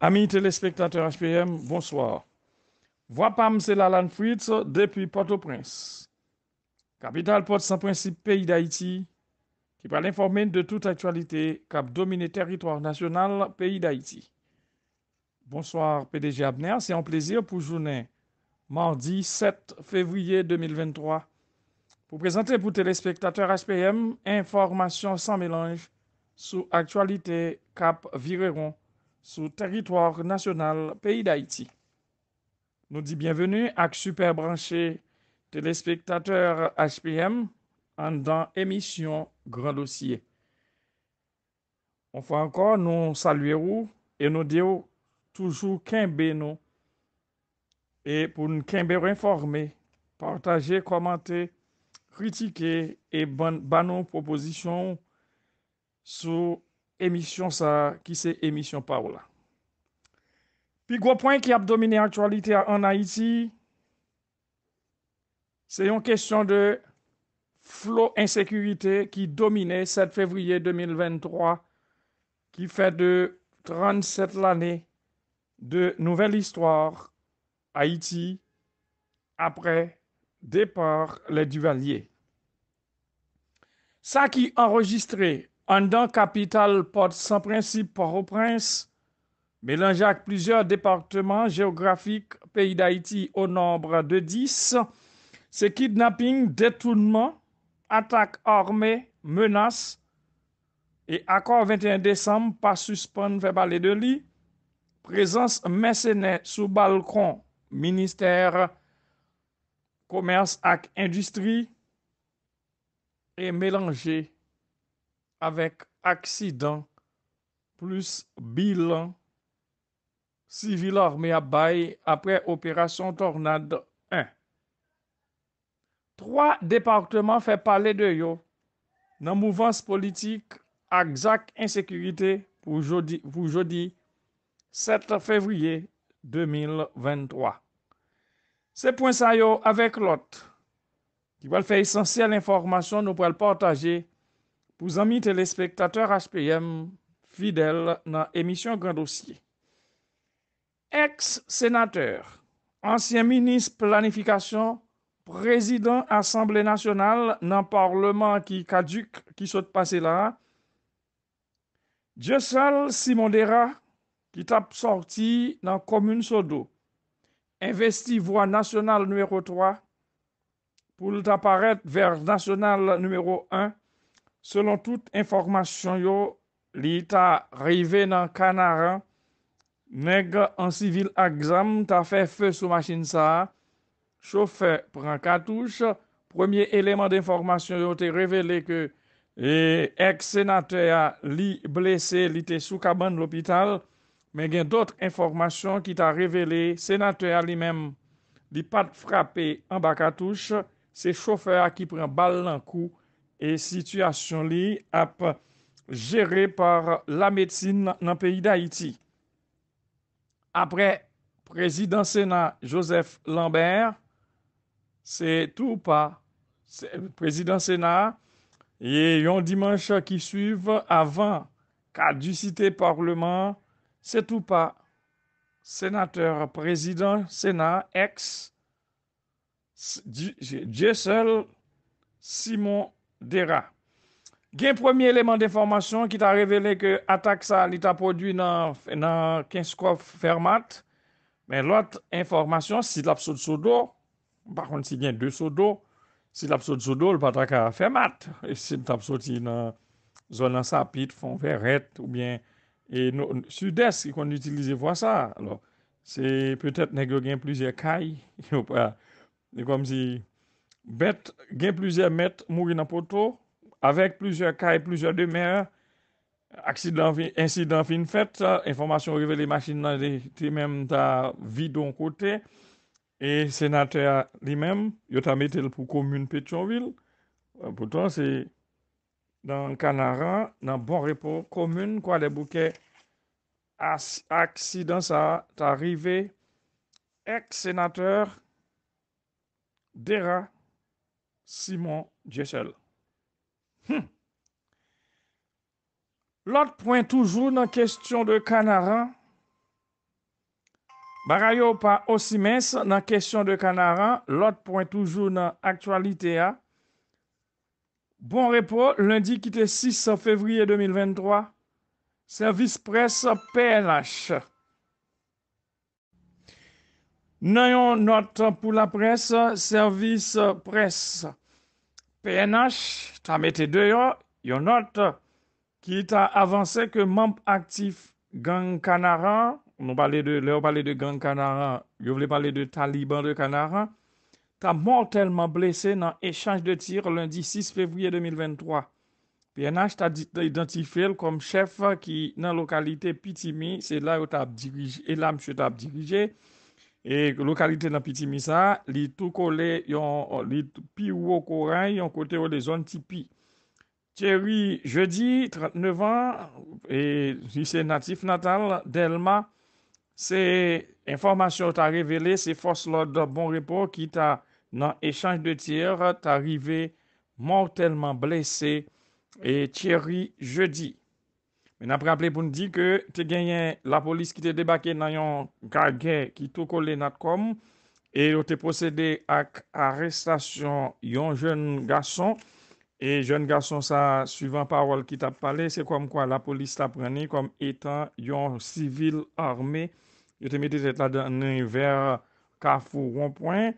Amis téléspectateurs HPM, bonsoir. Voix Pam, c'est Lalan Fritz depuis Port-au-Prince. Capitale port saint principe pays d'Haïti, qui va l'informer de toute actualité cap dominé, territoire national pays d'Haïti. Bonsoir PDG Abner, c'est un plaisir pour journée mardi 7 février 2023 pour présenter pour téléspectateurs HPM information sans mélange sous actualité cap Vireron sous territoire national pays d'Haïti. Nous dit bienvenue à super branché téléspectateurs HPM en dans émission Grand Dossier. On encore nous saluons et nous disons toujours qu'un nous et pour nous informé partager, commenter, critiquer et bonne nos propositions sur émission ça, qui c'est émission Paola. Puis gros point qui a dominé l'actualité en Haïti, c'est une question de flot insécurité qui dominait 7 février 2023 qui fait de 37 l'année de nouvelle histoire Haïti après départ les duvalier. Ça qui enregistré an dan kapital pot san prinsip por ou prins, melanja ak plizye departman geografik peyi da iti o nombre de dis, se kidnapping, detounman, atak orme, menas, e akor 21 Desem pa suspon febale de li, prezans mesene sou balkon, ministèr komers ak industri, e melangey. avec accident plus bilan civil armé à bail après opération Tornade 1. Trois départements fait parler de yo dans mouvance politique à exact insécurité pour jeudi, pour jeudi 7 février 2023. C'est point ça yo avec l'autre qui va faire essentielle information nous pour partager pour amis téléspectateurs HPM fidèles dans l'émission Grand Dossier. Ex-sénateur, ancien ministre planification, président Assemblée Nationale dans le parlement qui caduque, qui saute passer là, là. sal Simondera qui tape sorti la commune sodo, investi voie nationale numéro 3 pour apparaître vers nationale numéro 1 Selon tout informasyon yo, li ta rive nan kanaran, neg an sivil akzam, ta fe fe sou machin sa, chofe pran katouche, premier eleman d'informasyon yo te revele ke ek senatoy a li blese li te soukaban l'opital, men gen d'otre informasyon ki ta revele, senatoy a li men li pat frape an bakatouche, se chofe a ki pran bal nan kou, et situation li ap géré par la médecine dans le pays d'Haïti. Après président Sénat Joseph Lambert, c'est tout pas. Président Sénat, et un dimanche qui suivent avant caducité Parlement, c'est tout pas. Sénateur, président Sénat, ex, Dieu seul, Simon Dera, gen pwemi eleman de informasyon ki ta revele ke atak sa li ta podwi nan 15 kof fermat, men lot informasyon, si la pso tso do, par kont si gen 2 so do, si la pso tso do, l patra ka fermat, si la pso ti nan zonan sapit, fon ferret, ou bien, sud-est ki kon n'utilize vwa sa, se petet negyo gen plize kaj, ou pa, ni kom si... Bet gen pluzer met mouri nan poto, avek pluzer ka e pluzer de mer, aksidan fin fet, informasyon revele masin nan te men ta vidon kote, e senater li men, yo ta metel pou komoun Petionville, potan se nan Kanara, nan bon repo komoun kwa le bouke aksidan sa ta rive ek senater dera Simon Djechel. Hmm. L'autre point toujours nan question de Canara. Barayou pa Osimes nan question de Canara. L'autre point toujours nan actualité. Bon repos. Lundi kitè 6 fevrier 2023. Servis presse PLH. Nan yon not pou la presse, servis presse, PNH, ta mette deyo, yon not ki ta avanse ke mamp aktif gang Kanara, nou pale de gang Kanara, yo vle pale de Taliban de Kanara, ta mortalman blese nan echange de tir lundi 6 fevriye 2023. PNH ta identife el kom chef ki nan lokalite Pitimi, se la yo ta abdirije, e la mse ta abdirije, E lokalite nan Piti Misa, li tou kole yon pi wou koran yon kote wou de zon tipi. Thierry Jeudy, 39 ans, lise e natif natal, Delma, se informasyon ta revele, se fos lode bon repos, ki ta nan echange de tir, ta rive mortalman blese, e Thierry Jeudy. Men apre aple pou n di ke te genyen la polis ki te debake nan yon gage ki tou kole nat kom. E yo te posede ak arestasyon yon jen gason. E jen gason sa suivant parol ki ta pale, se kom kwa la polis ta prene kom etan yon sivil arme. Yo te meti te la danen ver kafou ronpwen.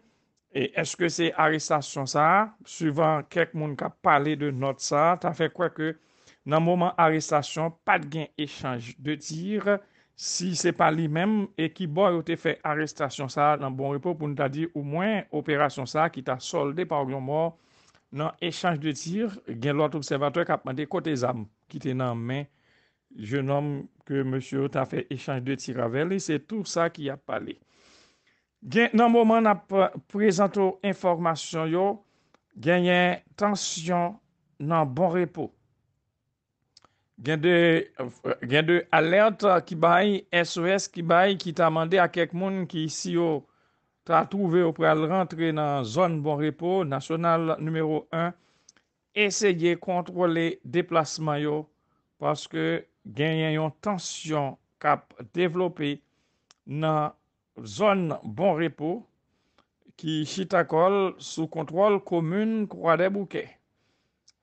E eske se arestasyon sa, suivant kek moun ka pale de not sa, ta fe kwa ke... nan mouman arrestasyon, pat gen echange de tir, si se pali mem, e ki bo yo te fe arrestasyon sa, nan bon repo pou nou ta di, ou mwen operasyon sa, ki ta solde, nan echange de tir, gen lout observatory kap mante kote zam, ki te nan men, je nom ke monsye yo ta fe echange de tir aveli, se tout sa ki ap pale. Gen nan mouman na prezento informasyon yo, gen yen tansyon nan bon repo, gen de alert ki bay, SOS ki bay, ki ta mande a kek moun ki si yo ta trouve ou pre al rentre nan zon Bon Repos, nasyonal numero 1, eseye kontrole deplasman yo, paske gen yon tansyon kap devlopi nan zon Bon Repos ki si takol sou kontrol komoun kwa de bouke.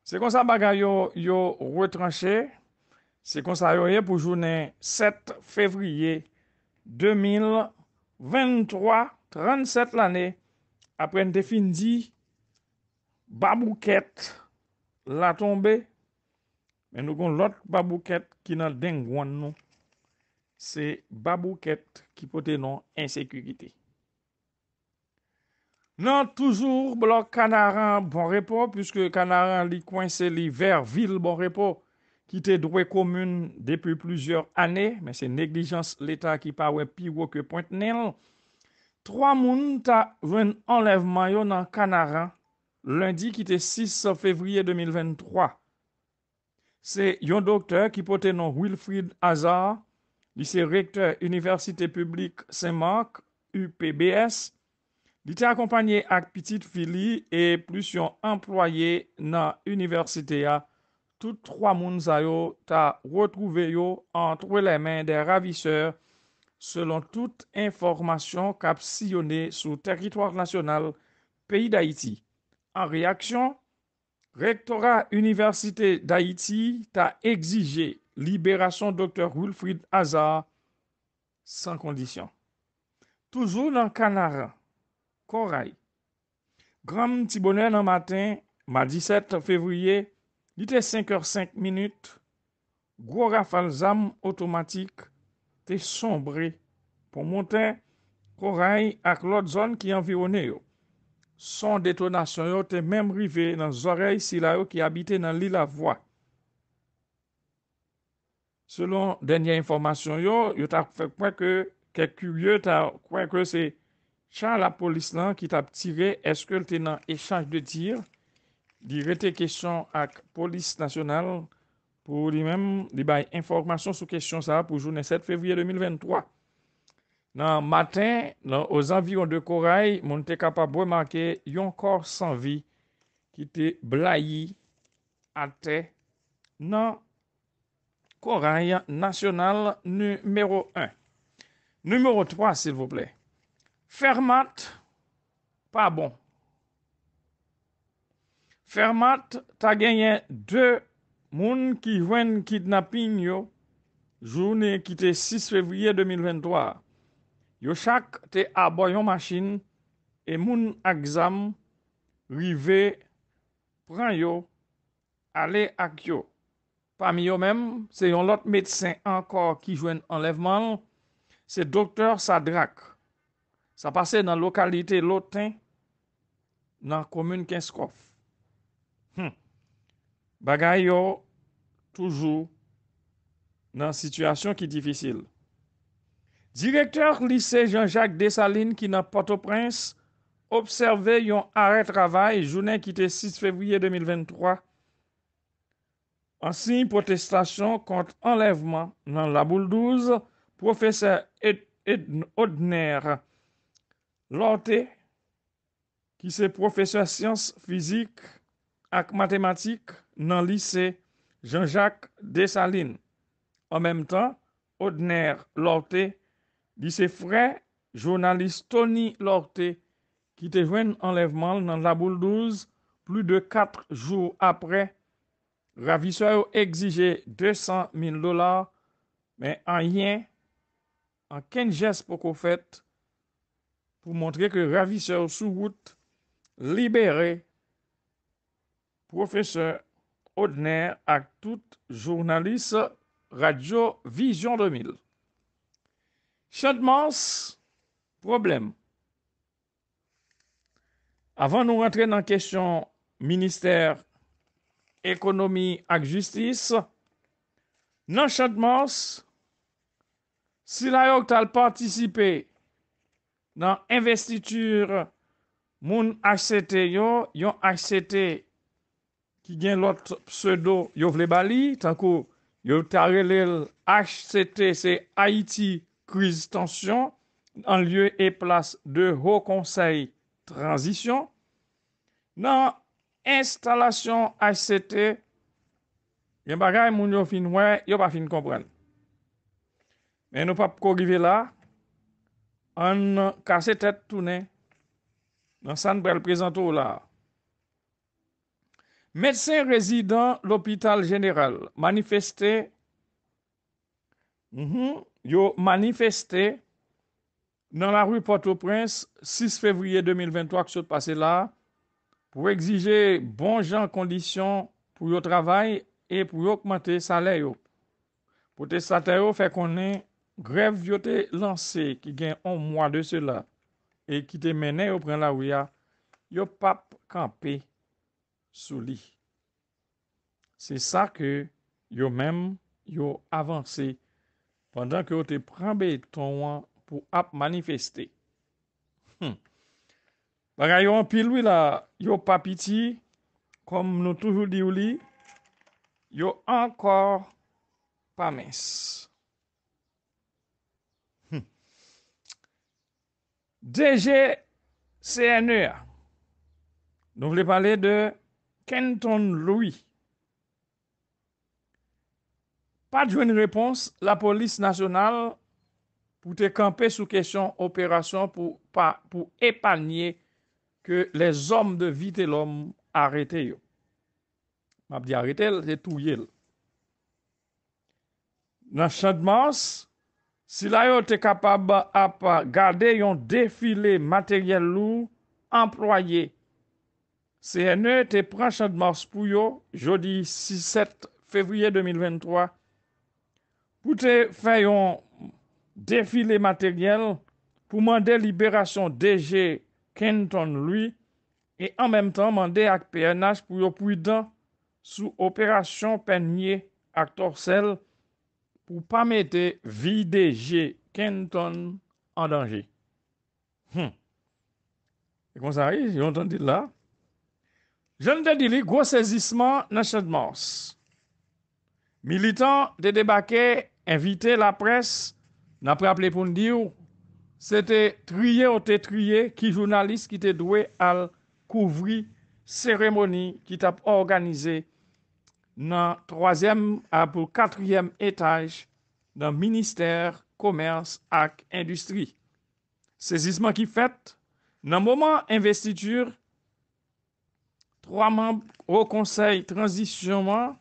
Se kon sa bagay yo yo retranche, Se konsayoye pou jounen 7 fevriye 2023, 37 l ane, apren de fin di, babouket la tombe, men nou kon lot babouket ki nan den gwan nou, se babouket ki pote nan ensekurite. Nan toujou blok kanaran bon repo, pwiske kanaran li kwen se li ver vil bon repo, ki te drouè komoun depè plusieurs anè, men se neglijans l'Etat ki pa wè pi wò ke point nèl, 3 moun ta vèn enlèvman yo nan Kanara, lundi ki te 6 fevriye 2023. Se yon doktor ki pote nan Wilfried Azar, li se rektor Universite Publique Saint-Marc, UPBS, li te akompanyè ak piti de Fili e plus yon employè nan Universite a Kanara. tout trois moun ta retrouvé yo entre les mains des ravisseurs selon toute information captionnée sur le territoire national pays d'Haïti. En réaction, rectorat Université d'Haïti t'a exigé libération Dr. Wilfrid Hazard sans condition. Toujours dans Canara, Corail. Grand petit bonheur dans matin, mardi 17 février Di te 5 or 5 minute, gwo rafal zanm otomatik te sombre pou monten koray ak lot zon ki yon viwone yo. Son detonasyon yo te mem rive nan zorey sila yo ki abite nan li la vwa. Selon denye informasyon yo, yo ta kwek ke ke kuryo ta kwek ke se chan la polis lan ki ta ptire eske lte nan echange de tir? Di rete kesyon ak polis nasyonal pou li mem li baye informasyon sou kesyon sa pou jounen 7 fevriye 2023. Nan matin, nan oz avyon de Koray, moun te kapab wè marke yon kor sanvi ki te blayi ate nan Koray nasyonal numero 1. Numero 3, sil vople. Fermat pa bon. Fermat, ta genyen 2 moun ki jwen kidnapin yo, jounen ki te 6 fevriye 2023. Yo chak te aboyon masin, e moun akzam, rive, pran yo, ale ak yo. Pam yo men, se yon lot medsen ankor ki jwen enlevman, se doktor sa drak. Sa pase nan lokalite loten nan komoun Kenskov. Hmm. Bagay yo toujou nan sityasyon ki difisil. Direktyor lise Jean-Jacques Dessalines ki nan Port-au-Prince observè yon arè travay jounè ki te 6 fevriye 2023 ansi protestasyon kont enlevman nan la bouldouze Professeur Edna Audner Lorté ki se professeur siyans fizik ak matematik nan lise Jean-Jacques Dessalines. An menm tan, Audner Lorté, lise frè, jounalist Tony Lorté, ki te jwen anlevman nan la boule 12 plou de katre joun apre, ravisseur exije 200 min dolar, men an yen, an ken jes pou kou fèt pou montre ke ravisseur sou gout libere professeur Audner à tout journaliste Radio Vision 2000. Chadmans, problème. Avant nous rentrer dans la question ministère économie et justice, dans Chadmans, si la yok participé dans investiture mon HCT yo, yo HCT ki gen lot pseudo yo vle bali, tankou yo tarele HCT, se Haiti krizitansyon, nan lye e plas de ho konsey transisyon. Nan instalasyon HCT, gen bagay moun yo fin wè, yo pa fin kompren. Men nou pap kogive la, an kase tet toune, nan san brel prezento la, Metsen rezidant l'Hopital General manifestè nan mhm. la roue Port-au-Prince 6 fevriye 2023 k sou te pase la pou exije bon jan kondisyon pou yo travay e pou yo akmante salè yo. Pote satè yo fè konen grev yo te lanse ki gen an mwa de se la e ki te menè yo pren la roue ya yo pap kampe. sou li. Se sa ke yo mem yo avanse pandan ke yo te pranbe ton wan pou ap manifeste. Hmm. Bagay yo anpil wila yo papiti kom nou toujou di ou li yo ankor pa mes. Dje se ene ya. Nou vle pale de Ken ton loui? Pa djwen repons, la polis nasyonal pou te kampe sou kesyon operasyon pou epanye ke les om de vite l'om arete yo. Mabdi arete l, te touye l. Nanshan d'mans, si la yo te kapab ap gade yon defile materyel lou employe CNE te prachan d'mars pou yo jodi 6-7 fevriye 2023 pou te fayon defile materyel pou mande liberasyon DG Kenton lui e an menm tan mande ak PNH pou yo pwidan sou operasyon penye ak torsel pou pa mette VDG Kenton an danje. Hmm, e kon sa ri, jontan dit la? Je ne te di li gwo sezisman nan chedmors. Militan de debake, invite la pres, nan preaple pou ndi ou, se te triye ou te triye ki jounalist ki te dwe al kouvri seremoni ki tap organize nan troasyem apou katryem etaj nan Ministèr Komers ak Industri. Sezisman ki fèt, nan mouman investitur 3 memb ou konsey transitionman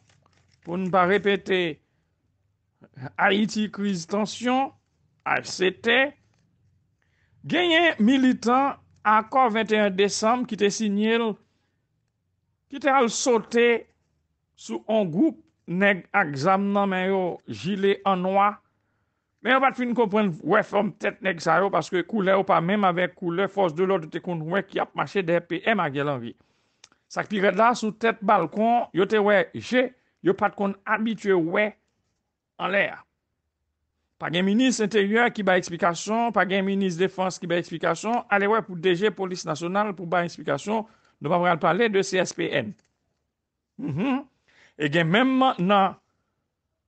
pou nou pa repete Haiti Krise Tension, HCT, genye militant akor 21 Desembe ki te sinye, ki te al sote sou an goup neg aksam nan men yo gile an noa. Men yo pat fin kompren wef om tet neg sa yo paske koule ou pa menm avek koule fos de lor de te kond wè ki ap mache de P.M. a gye lan viye. Sak pi red la sou tèt balkon, yo te wè jè, yo pat kon abitwè wè an lè a. Pa gen minis intèryè ki bè eksplikasyon, pa gen minis defans ki bè eksplikasyon, alè wè pou DG Polis Nasyonal pou bè eksplikasyon, nou pa wè al palè de CSPN. Mhm. E gen menm man nan,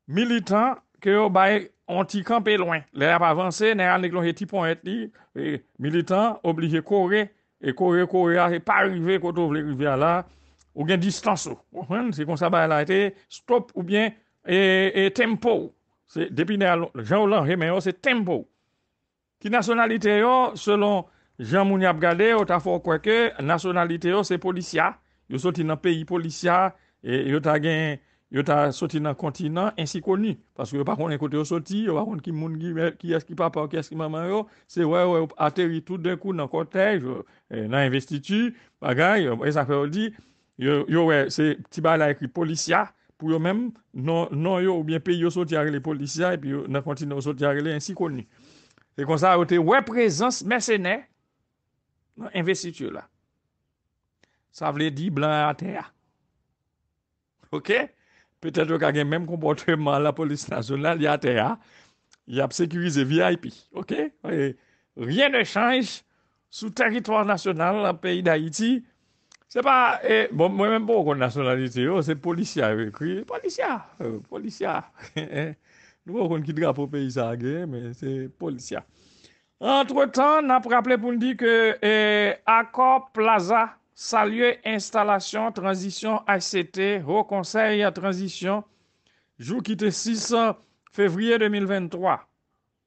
militant, kè yo bè antikampè e lwen. Lè ap avansè, nè al nèk lon jè ti pon et li, e militant, oblijè kore, e kore kore a, e pa rive koto vle rive a la, ou gen distanso, se kon sa bay la ete, stop ou gen, e, e tempo, depi nan jan ou lan reme yo, se tempo. Ki nasyonalite yo, selon jan mouni ap gade, ou ta fok wakè, nasyonalite yo se policia, yo soti nan peyi policia, e, yo ta gen Yo ta soti nan kontinan, ensi koni. Paske yo pa konen kote yo soti, yo pa konen ki moun gi, ki eski papa, ki eski maman yo, se wè yo ateri eh, tout den kou nan kotej, nan investitü, bagay, wè e sakre ou di, yo wè, se tiba la ekri policia, pou yo men, non, non yo, ou bien pe yo soti a rele policia, e pi yo nan kontinan yo soti a rele, ensi koni. Se kon sa wè te wè prezans mersenè, nan investitü la. Sa vle di, blan a atea. Oké? Pe tèto kage mèm kompote man la polis nasyonal yate ya, y ap sekurize VIP, ok? Rien ne chanj sou teritwa nasyonal la peyi da iti. Se pa, mwen bon, mèm pou kon nasyonalite oh, yo, se polisya. Polisya, euh, polisya. Nou mwen kon ki dra pou peyi sa agè, me se polisya. Entre tan, nan pou rappele pou ndi ke Akop Plaza salye instalasyon transisyon HCT, wou konser ya transisyon, jou ki te 6 fevriye 2023.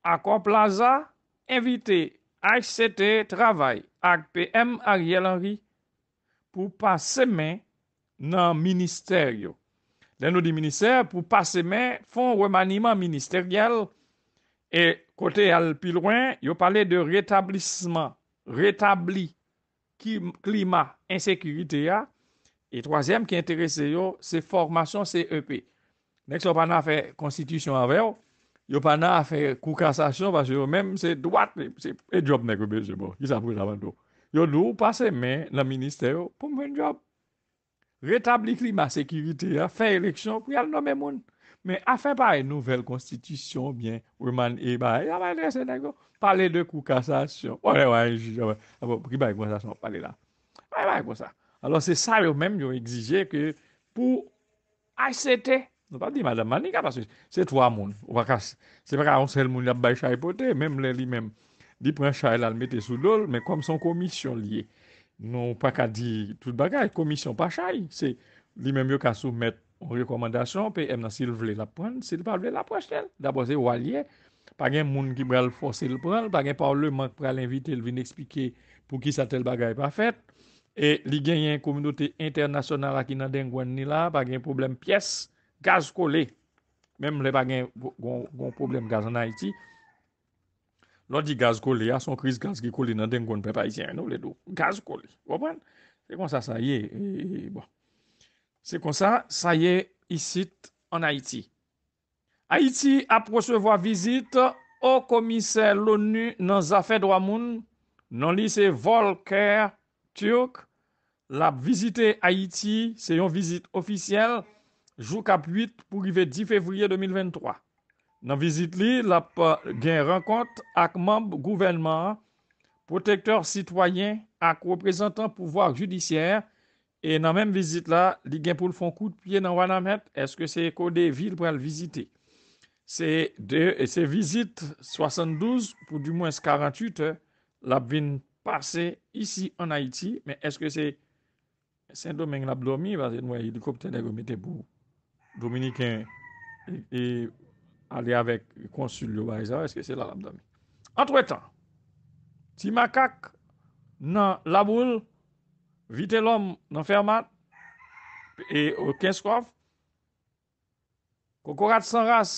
Ako plaza, invite HCT trabay ak PM Ariel Henry pou pase men nan minister yo. Den nou di minister pou pase men fon remaniman minister yel e kote al pi lwen yo pale de retablisman, retabli klima, insekurite ya, e troasyem ki entereze yo, se formasyon CEP. Nek so pa na fe konstitisyon ave yo, yo pa na fe koukansasyon, yo mèm se dwat, yo nou pase men la minister yo, pou mwen job. Retabli klima, sekurite ya, fe eleksyon, pou yal nan mè moun. Men a fe pare nouvel konstitisyon oubyen ouman e ba pale de kou kassasyon. Ouwe, ouwe, ouwe, ouwe. Pou ki ba e kou kassasyon, pale la. Pou ki ba e kou sa. Alo se sa yo menm yo egzije ke pou a sete, nou pa di madame Manika se to a moun. Se pa ka ansel moun ya bay chay potè, menm le li menm. Di pre chay la l mette sou dol, menm kom son komisyon liye. Non pa ka di tout bagay, komisyon pa chay. Se li menm yo ka sou mette Ou rekomandasyon, pe m nan sil vle la pran, sil pa vle la pran chen. Dabo se walyen, pa gen moun ki brel fosil pran, pa gen parleman pra l'invite lvin ekspike pou ki sa tel bagay pa fet. E li gen yon kominote internasyonara ki nan den gwen nila, pa gen problem piyes, gaz kole. Mem le pa gen gwen problem gaz nan iti. Lodi gaz kole, asan kriz gaz ki kole nan den gwen pe pa iti, an nou le do. Gaz kole, wapwen? Se kon sa sa ye, e bon. Se kon sa, sa ye isit an Haiti. Haiti ap prosevo a vizit o komise l'ONU nan Zafed Ramoun nan lise Volker Turk lap vizite Haiti se yon vizit ofisyel jou kap 8 pou rive 10 fevriye 2023. Nan vizit li, lap gen renkont ak mamb gouvenman, protekteur sitwayen ak reprezentant pouvoar judisyer E nan menm vizit la, li gen pou l'fon kout piye nan wana met, eske se kode vil pou al vizite. Se vizit 72 pou du mwens 48, la bin pase isi an Haiti, men eske se Saint-Domingue l'abdomi, wazen wè ilikoptele gomite pou Dominiken e, e ale avèk konsul yo wajza, eske se la l'abdomi. Antwè tan, ti makak nan l'aboul, Vite lom nan fermat e ou kenskof. Kokorat san ras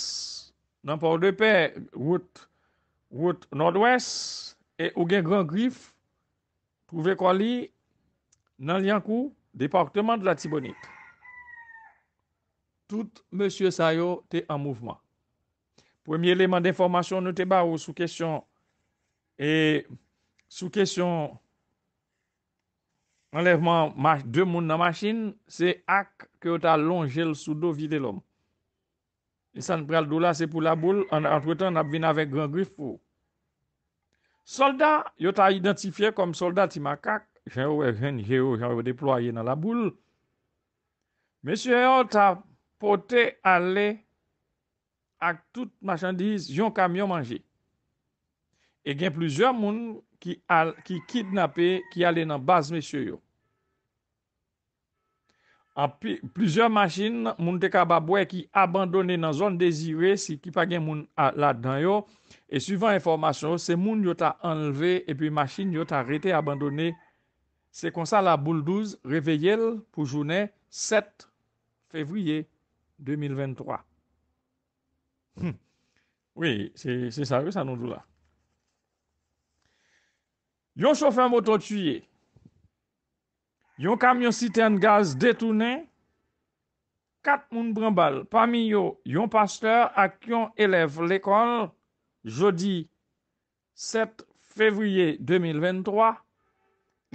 nan pou ou depe wout wout nord-wes e ou gen gran grif pou ve kwa li nan liankou departement de la tibonite. Tout monsie Sayo te an mouvman. Premi eleman de informasyon nou te ba ou sou kesyon e sou kesyon Enlèvement de moun nan machin, se ak ke yo ta longe l sou do vide l om. E san pral dou la se pou la boule, an entretan ap vin avek gran grif pou. Soldat yo ta identifiye kom soldat ti makak, gen yo gen e gen yo gen yo e deploye nan la boule. Mèsyon yo ta pote ale ak tout machandise yon kamyon manje. E gen plouzyon moun, ki kidnapè, ki ale nan base mesye yo. Plizèr machin, moun te kababwe ki abandone nan zon dezire, si ki pa gen moun la dan yo, e suivant informasyon, se moun yo ta enleve, e pi machin yo ta rete abandone, se konsa la bouldouz, reveye l pou jounè, 7 fevriye 2023. Oui, se save sa nou dou la. Yon chauffeur moto tué. Yon camion citerne gaz détourné. Quatre moun brambal. Parmi yo, yon pasteur ak yon élève l'école. Jeudi 7 février 2023.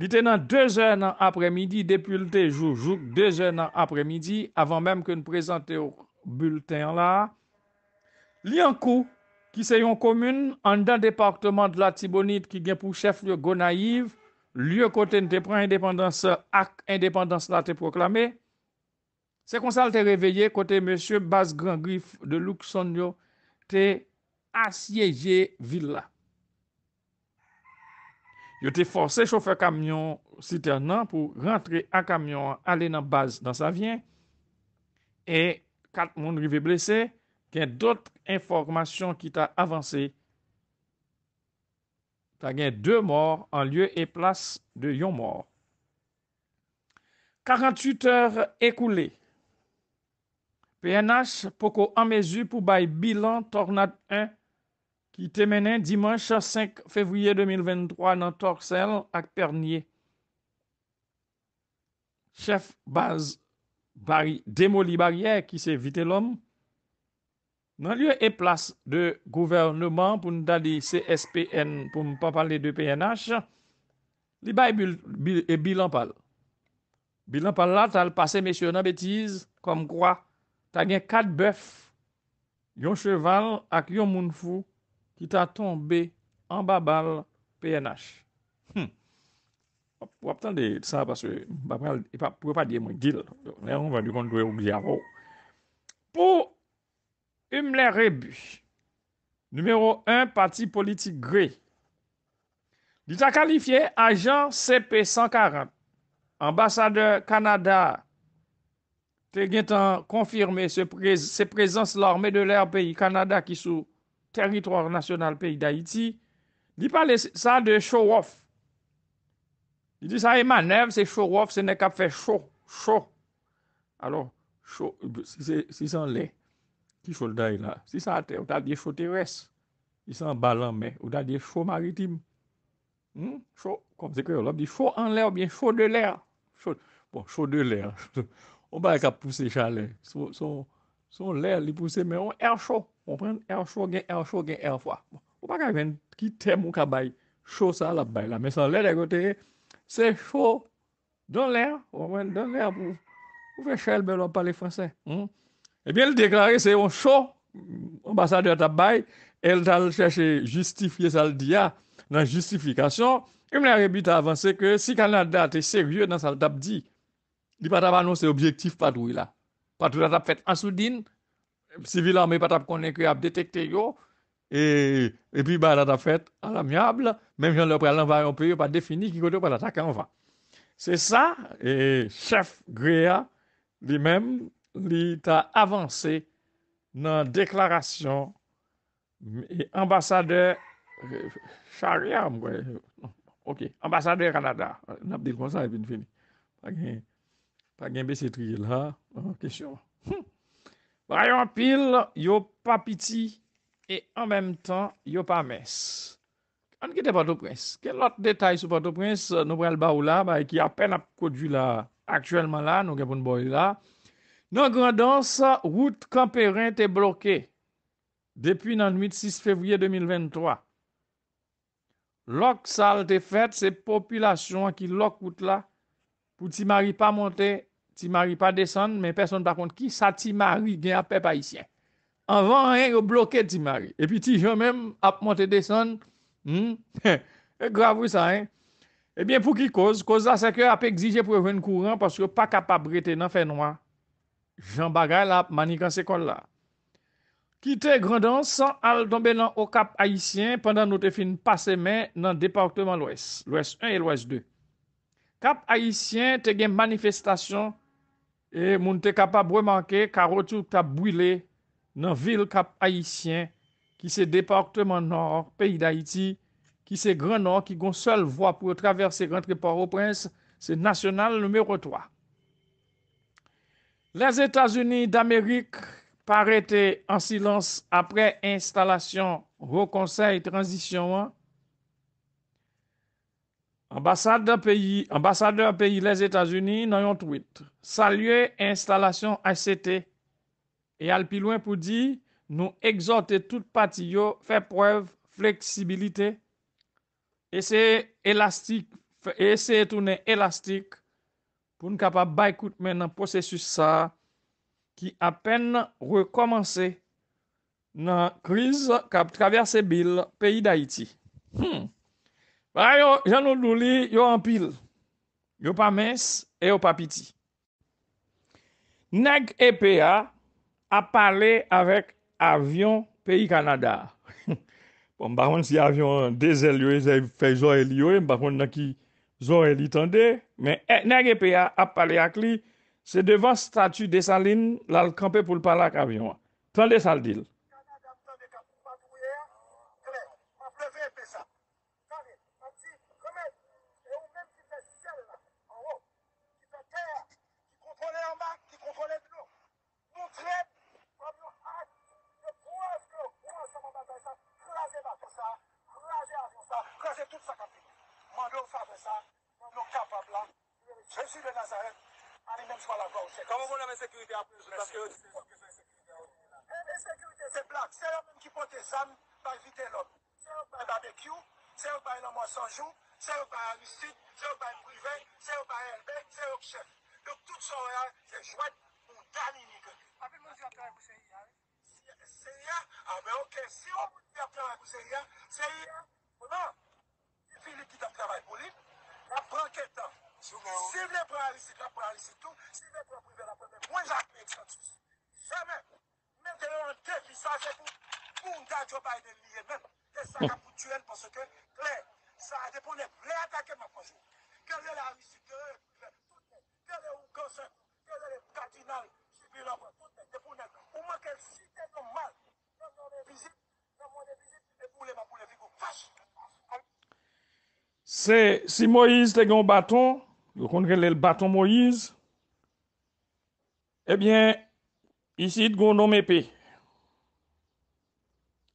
Il dans deux heures après midi depuis le jour, jour, deux heures dans l'après-midi, avant même que nous présentions le bulletin là. Li en coup, ki se yon komoun an dan departman de la Tibonit ki gen pou chef yon go naiv, lyo kote n te pren indépendanse ak indépendanse la te proklamé, se konsal te reveye kote M. Bas Grand Grif de Louksonio te asyeje villa. Yo te force chofe kamyon sitè nan pou rentre ak kamyon ale nan bas dan sa vyen e kat moun rivè blesey d'autres informations qui qui ta Tu as gagné deux morts en lieu et place de yon morts. 48 heures écoulées. PNH poko en pour pour bilan Tornade 1 qui te mené dimanche 5 février 2023 dans Torcel à Pernier. Chef base démoli demoli barrière qui s'est vite l'homme, nan lye e plas de gouvernement pou nou ta li CSPN pou m pa pali de PNH, li ba e bilan pal. Bilan pal la, tal pase mesyonan betiz, kom kwa, ta gen kat beuf, yon cheval ak yon moun fou ki ta tombe an babal PNH. Hmm. Wap tan de sa, parce babal, pouwe pa diye mwen gil. Nè, on va di kon dwe oubli a rou. Po, Umle Rebu. Numero un, pati politik gre. Di ta kalifiye, ajan CP-140. Ambassadeur Kanada. Te gen tan konfirme se prezans l'armè de lè an peyi Kanada ki sou teritroir nasyonal peyi d'Haïti. Di pale sa de show-off. Di sa e manev se show-off se ne ka fe show-off. Alors, show-off, si san lè. Si sa a ter, hmm? ou ta diye chou teres. Si sa an balan men, ou ta diye chou maritim. Hmm? Chou, kom se kre, ou lop diye chou an lè, ou biye chou de lè. Bon, chou de lè. Ou ba y ka pousse chalè. Son lè li pousse men, ou er chou. Ou pren, er chou gen, er chou gen, er fwa. Ou pa kak ven, ki tem ou ka bay, chou sa lop bay la. Men san lè de gote, se chou de lè, ou ven de lè pou fè chèl be lop pale fransè. Hmm? Ebyen, eh l deklari se yon chou, ambasade atap bay, el tal chèche justifiye sal diya nan justifikasyon, yon men a rebite avanse ke si kanada te seryou nan sal atap di, li pataba nou se objektif patou ila. Patou l atap fèt ansoudin, sivilan me patap konen kre ap detekte yo, e pi ba l atap fèt al amyable, men jen lopre al anvaryon pre yo pa defini ki kote yo pa l atak anva. Se sa, chef Greya, li men, li ta avanse nan deklarasyon ambasade chariam kwe, ok, ambasade kanada, nap di kon sa epin fini, ta gen besetri la, an kesyon, rayon pil, yo pa piti, e an menm tan, yo pa mes, an ki te bato prens, ke lot detay sou bato prens, nou brel ba ou la, e ki apen ap kodu la, akchelman la, nou kepoun boy la, Nan grandans, wout kamperen te bloke, depi nan 8-6 fevriye 2023. Lok sal te fet se populasyon ki lok wout la, pou ti mari pa monte, ti mari pa desan, men person pa kont ki, sa ti mari gen ap pe pa isyen. Anvan en, yo bloke e ti mari, epi ti jomem ap monte desan, hmm, e gravou sa e en. Ebyen pou ki koz, koz la seke ap exije pou ven kouran, paske pa kapabrete nan fenwa. Jan bagay la, mani kan sekon la. Ki te grandan san al dombe nan o kap Haitien pandan nou te fin pase men nan departement l'Ouest. L'Ouest 1 et l'Ouest 2. Kap Haitien te gen manifestasyon e moun te kapab wè manke karotou tap bouyle nan vil kap Haitien ki se departement nor, peyi d'Haïti ki se grandan ki gon sol voa pou traverse rentre par ou prens se national noumero 3. Les Etats-Unis d'Amérique paraite en silence apre installasyon vos konsey transisyon an. Ambassadeur peyi les Etats-Unis nan yon tweet salye installasyon HCT. E al pilouen pou di nou exote tout patiyo fe preuve fleksibilite. E se etoune elastik. pou nou ka pa baykout men nan posè sus sa, ki apen nan rekomansè nan kriz kap travèrse bil peyi da iti. Ha hmm. yo, jan nou dou li yo anpil, yo pa mens, e yo pa piti. Nag EPA ap pale avèk avyon peyi Kanada. Pon baron si avyon dezel yoy, e zè fezo el yoy, baron nan ki... Zor e li tande, men eh, e nage pe a ap pale ak li se devan statu de san lin lal kampe pou l palak avyon. Tande sal dil. Kamo kou la mè sekwiti apnè? Mè sè. Se si Moïse te gen baton, yo kondrele baton Moïse, ebyen, isi te gen nom epi.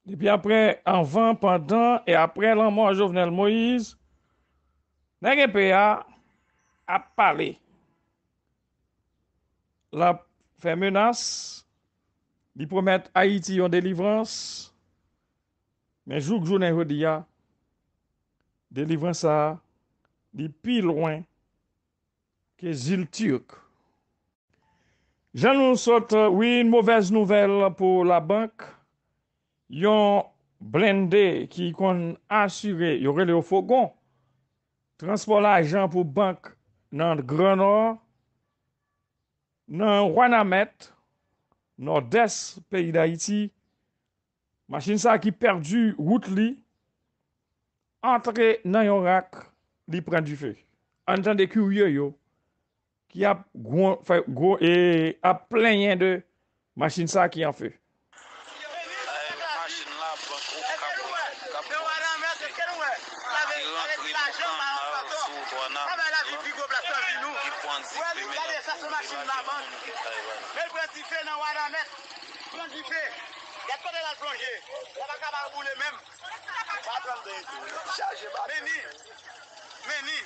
Ebyen apre, anvan, pandan, e apre lanman jovenel Moïse, nagepe a, ap pale. La fe menas, di promet Aiti yon delivrans, men jouk jounen hodi ya, Delivran sa di pi lwen ke zil Türk. Jan nou sot wien mwovez nouvel pou la bank. Yon blendè ki kon asyre yore le o fogon. Transport la ajan pou bank nan Grenor. Nan Wanamet, nan Des, peyi da iti. Machin sa ki perdu wout li. Entre nan yon rak li pren di fe. An jan de kyou yoy yo, ki ap e, plen yon de masin sa ki an fe. Pren di fe nan yon rak li pren di fe. Gat kote la plonje, yon baka barbou le menm. Meni, meni,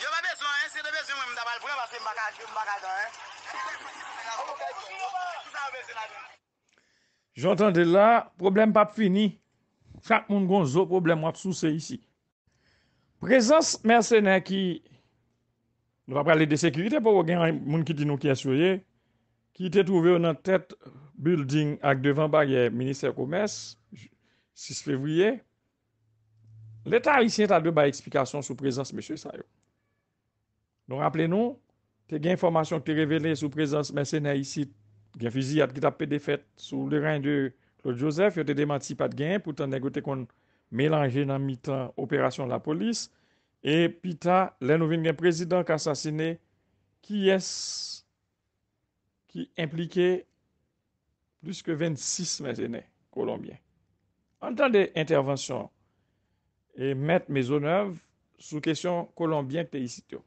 yon va bezon, yon se de bezon menm dabal, vwè va se maka, joun maka dan. Jontan de la, problem pa pfini. Chak moun goun zo problem wap sou se isi. Prezans mersenè ki, nou va prale de sekirite pou wakè yon moun ki di nou ki asoye, ki te trouve ou nan tet building ak devan ba ye Ministèr Koumès, 6 fevriye, l'Etat isen ta dè ba eksplikasyon sou prezans M. Sayo. Non rappele nou, te gen informasyon ki te revele sou prezans M. Sayo nan isi gen fizi at ki ta pe defet sou le ren de Claude Joseph yo te demanti pat gen pou tan negote kon melanje nan mitan operasyon la polis e pi ta lè nouven gen prezident ki asasine ki es... qui impliquait plus que 26 maintenant colombiens. En temps d'intervention, et mettre honneurs sous question colombien pays tout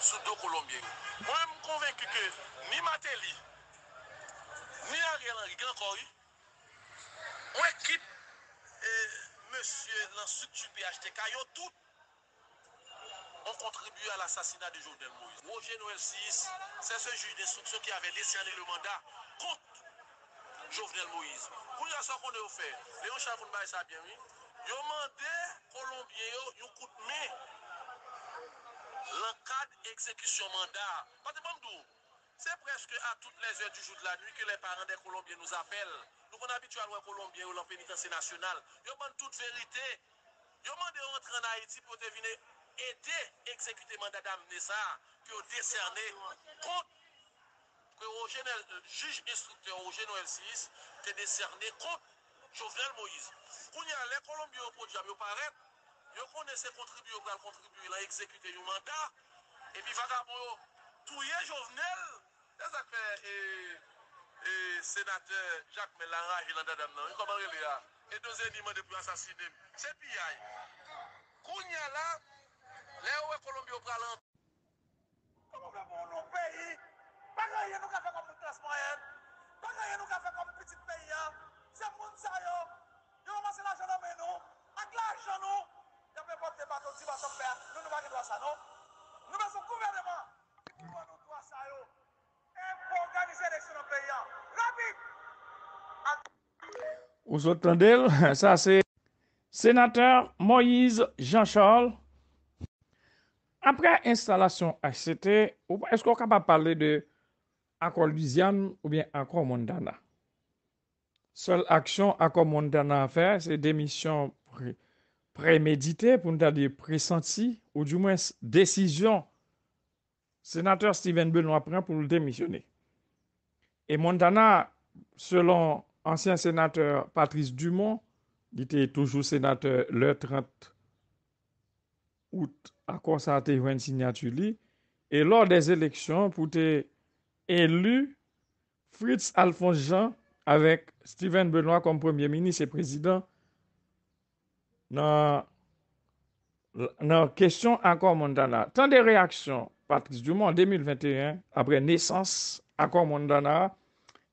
sous deux colombiens. Moi, je suis convaincu que ni Matéli, ni Ariel Henry, Monsieur lansu tchupi achte kaya yo tout On kontribuye al asasina de Jovenel Moïse Monsieur nou el 6, se se juj de souk se ki ave lese janye le manda Kont Jovenel Moïse Kou yasou kon yo fe, le yon chafoun bay sa byen mi Yo mande kolombye yo yon koutme Lan kad eksekisyon manda Pate bandou, se preske a tout les e dijou de la nui Ke le parande kolombye nou apel Nou kon abitou a lwen Kolombien ou lwen penitensi nasyonal. Yo man tout verite. Yo man de rentre an Haiti pou te vine ete eksekute mandat dame Nessa ki yo deserne kont. Ki yo jenel, euh, juj destructe, yo jenel siis, ki yo deserne kont Jovenel Moïse. Kouni ale, Kolombien ou Podjam, yo paret, yo kon ese kontribu, yo kal kontribu la eksekute yon mandat. E pi vada bo yo, touye Jovenel e zakpe e... E senate Jacques Melara, hilanda dam nan, e komare li a, e doze ni man depo asasinem, se pi a, koun ya la, le ou e Kolombi ou pralant. Koun mè moun nou peyi, bagayen nou ka fe kom moun klas mayen, bagayen nou ka fe kom moun piti peyi a, se moun sa yo. Vous entendez, ça c'est sénateur Moïse Jean-Charles. Après installation HCT, est-ce qu'on peut parler de accord Louisiane ou bien accord Montana? Seule action accord Montana à faire, c'est démission préméditée, pour nous pas dire pressentie, ou du moins décision. Sénateur Steven Benoit prend pour le démissionner. Et Montana, selon ancien sénateur Patrice Dumont, il était toujours sénateur le 30 août à constater une signature. Et lors des élections, pour être élu, Fritz Alphonse Jean, avec Steven Benoît comme premier ministre et président, dans la question encore Mondana. Tant de réactions, Patrice Dumont, en 2021, après naissance, encore Mondana,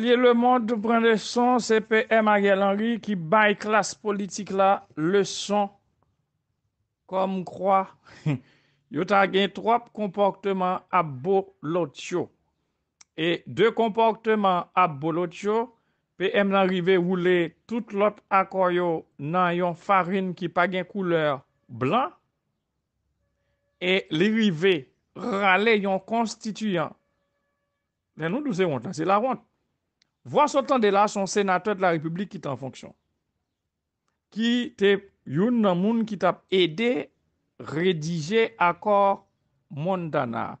liye lè moun dè pren lè son, se pè m a gè lè anri, ki bay klas politik la, lè son, kom kwa, yo ta gen troap komportman ap bolot yo, e de komportman ap bolot yo, pè m lè rive wou lè tout lop akoy yo nan yon farin ki pa gen kouleur blan, e lè rive rale yon konstituyan, nan nou dousè wont, se la wont, Vwa sotan de la son senatot la republik ki tan fonksyon. Ki te youn nan moun ki tap ede redije akor mondana.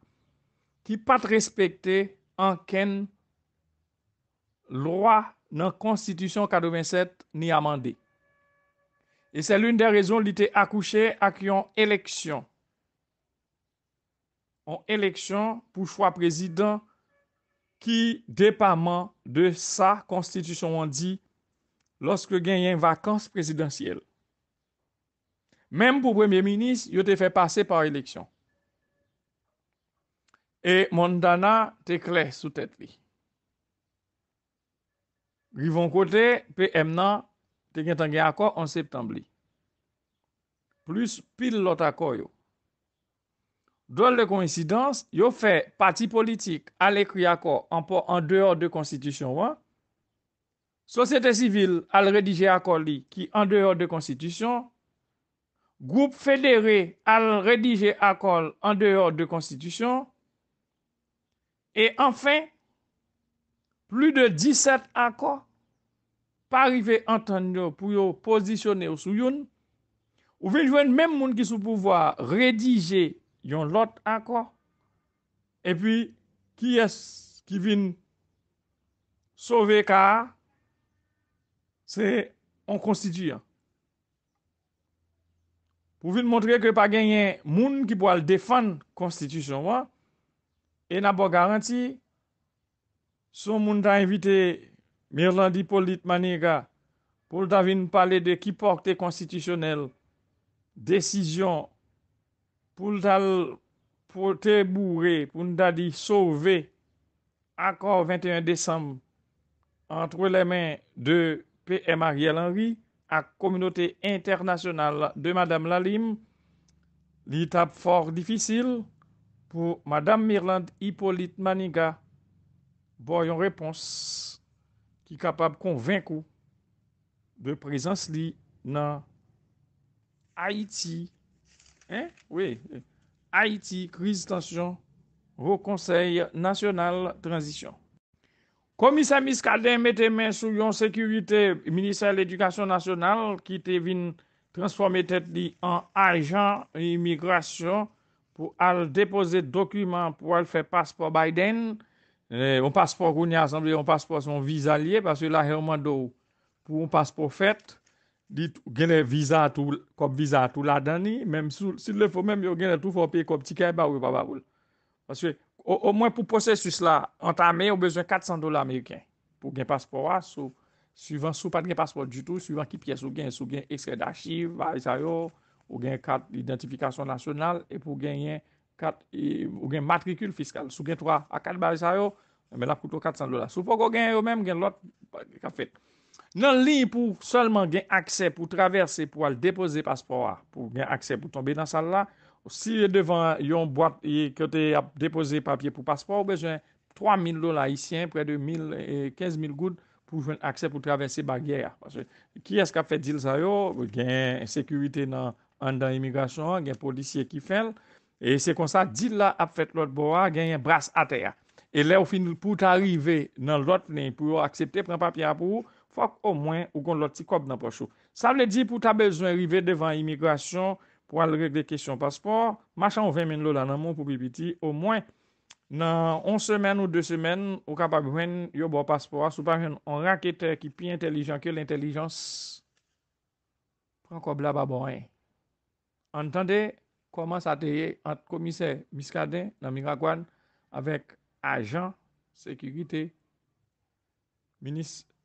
Ki pat respekte anken lwa nan konstitusyon 87 ni amande. E se loun de rezon li te akouche ak yon eleksyon. Yon eleksyon pou chwa prezident akouche. ki depaman de sa konstitisyon an di loske gen yon vakans prezidentyel. Mem pou premye minis, yo te fè pase par eleksyon. E mondana te kle sou tèt li. Givon kote, pe em nan, te gen tangen akor an septembli. Plus pil lot akor yo. Dole de koinsidans, yo fe pati politik al ekri akor an po an deor de konstitisyon wan. Sosyete sivil al redije akor li ki an deor de konstitisyon. Goup federe al redije akor an deor de konstitisyon. E anfen, plu de 17 akor pa rive an tan yo pou yo posisyone ou sou yon. Ou vile jwen men moun ki sou pouvoa redije yon lot akor. E pi, ki es ki vin sove ka se an konstituyan. Pou vin montre ke pa genye moun ki po al defan konstitusyonwa, e na bo garanti son moun da evite Merlandi polit maniga pou da vin pale de ki porte konstitusyonel desisyon pou l dal potebou re, pou l dadi souve, akor 21 Desem, antre le men de P.M. Ariel Henry, ak Komunote Internasyonal de Madame Lalim, li tap for difisil, pou Madame Myrland Hippolyte Maniga, boyon repons, ki kapab konvenkou, de prezans li nan Haiti, Ha iti, krizitansyon, wou konsey yon nasyonal transisyon. Komisa miskade mette men sou yon sekurite minisèl edukasyon nasyonal ki te vin transforme tet li an ajan yon imigrasyon pou al depoze dokumen pou al fe paspo Biden. On eh, paspo Gounia Assemble, on paspo son vizalye, paswe la Helmando pou on paspo Feth. dit genè visa kòp visa tout la dani, mèm sou, si lè fò mèm yo genè tout fò pè kòp tikè, ba wè pa ba wè. Paske, o mwen pou prosesus la, anta mè, yo bezwen 400 dola Ameriken, pou gen paspo a, sou, suivant sou pat gen paspo du tout, suivant ki piè sou gen, sou gen ekstred akchiv, baris a yo, ou gen kart identifikasyon nasyonal, e pou gen gen kart, ou gen matrikul fiskal, sou gen 3 a 4 baris a yo, mè la koutou 400 dola. Sou pou gen yo mèm, gen lot, ka fèt. Nan li pou solman gen akse pou traverse pou al depose paspor a, pou gen akse pou tombe nan sal la, si e devan yon boite yon e kote ap depose papye pou paspor, bejwen 3.000 do la isyen, pre de 1.000, 15.000 gout pou gen akse pou traverse bagye a. Ki eske ap fet dil sa yo, gen sekurite nan an dan imigrasyon, gen polisye ki fenl, e se konsa, dil la ap fet lot bo a, gen yon bras a te a. E le ou finil pou ta arrive nan lot, ne pou yo aksepte, pren papye a pou ou, Fak ou mwen ou kon loti kob nan pochou. Sa vle di pou ta bezwen rive devan imigrasyon pou al regle kesyon paspor, machan ou ven men lola nan moun pou pipiti, ou mwen nan on semen ou de semen ou kapak wèn yo bo paspor, sou pa jen an rakete ki pi intelijan, ki l'intelijans, pran kob la ba bo en. Antande, koman sa teye ant komise miskade nan mi ragwan, avek ajan, sekirite, minis,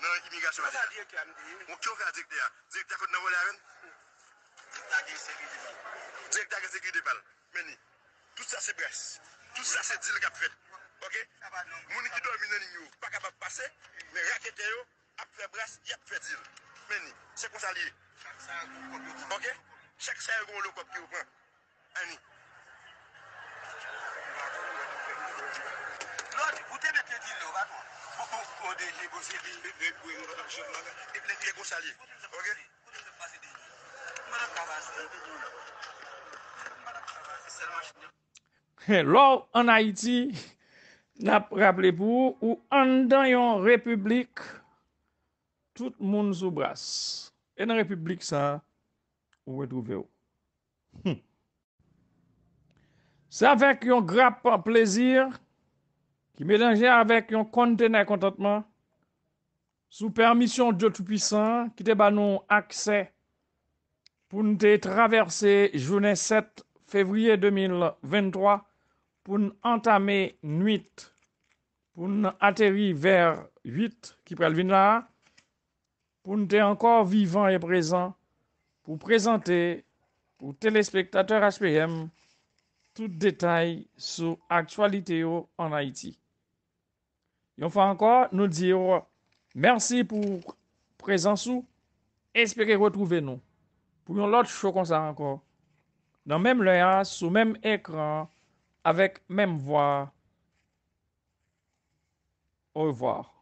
Nan yon imigasyon an di yon Moun kyon fè a dik di yon Dik takot nan wò lè rèn Dik takot segri depal Meni, tout sa se brest Tout sa se dil kap fè ah non. Mouni ki do yon minè nin yon Pa kap ap pase, men rakete yo Ap fè brest, yap fè dil Meni, se kon sa liye Ok, seksè yon yon lokop ki yo pran Ani Lord, ou te met le dil yo non, vat wò Lò, an Haïti, raple pou, ou an dan yon republik, tout moun soubras. En republik sa, ou we drouve ou. Sa vek yon grap pa plezir, qui mélangeait avec un conteneur contentement, sous permission de Dieu Tout-Puissant, qui te nous accès pour nous traverser journée 7 février 2023 pour nous entamer nuit, pour nous atterrir vers 8 qui prévient là, pour nous être encore vivant et présents, pour présenter aux téléspectateurs HPM tout détail sur l'actualité en Haïti. Une encore, nous dire merci pour présence ou espérer retrouver nous pour une autre show comme ça encore. Dans même sur hein, sous même écran, avec même voix. Au revoir.